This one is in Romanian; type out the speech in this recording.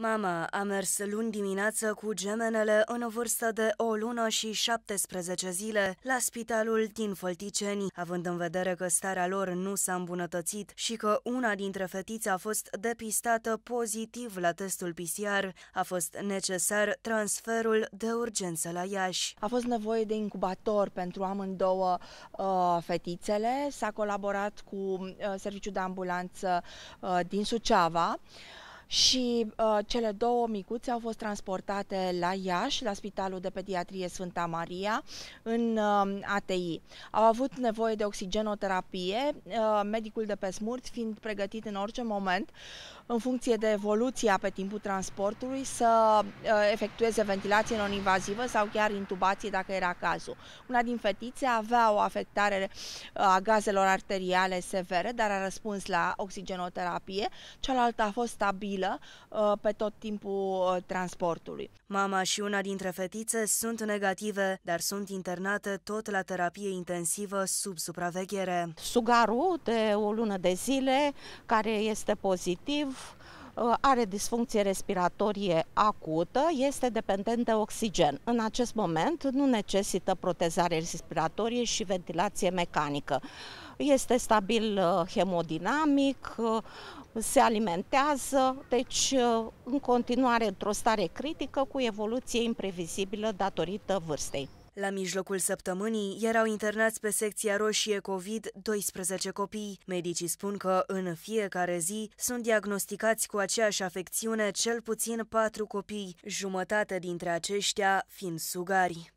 Mama a mers luni dimineață cu gemenele în vârstă de o lună și 17 zile la spitalul din Fălticeni, având în vedere că starea lor nu s-a îmbunătățit și că una dintre fetițe a fost depistată pozitiv la testul PCR, a fost necesar transferul de urgență la Iași. A fost nevoie de incubator pentru amândouă uh, fetițele. S-a colaborat cu uh, Serviciul de Ambulanță uh, din Suceava. Uh, și uh, cele două micuțe au fost transportate la Iași, la Spitalul de Pediatrie Sfânta Maria, în uh, ATI. Au avut nevoie de oxigenoterapie, uh, medicul de pe smurt fiind pregătit în orice moment, în funcție de evoluția pe timpul transportului, să uh, efectueze ventilație non-invazivă sau chiar intubație dacă era cazul. Una din fetițe avea o afectare uh, a gazelor arteriale severe, dar a răspuns la oxigenoterapie, cealaltă a fost stabilă mobilă uh, pe tot timpul uh, transportului. Mama și una dintre fetițe sunt negative, dar sunt internate tot la terapie intensivă sub supraveghere. Sugarul de o lună de zile, care este pozitiv, uh, are disfuncție respiratorie acută, este dependent de oxigen. În acest moment nu necesită protezare respiratorie și ventilație mecanică este stabil uh, hemodinamic, uh, se alimentează, deci uh, în continuare într-o stare critică cu evoluție imprevizibilă datorită vârstei. La mijlocul săptămânii erau internați pe secția roșie COVID 12 copii. Medicii spun că în fiecare zi sunt diagnosticați cu aceeași afecțiune cel puțin patru copii, jumătate dintre aceștia fiind sugari.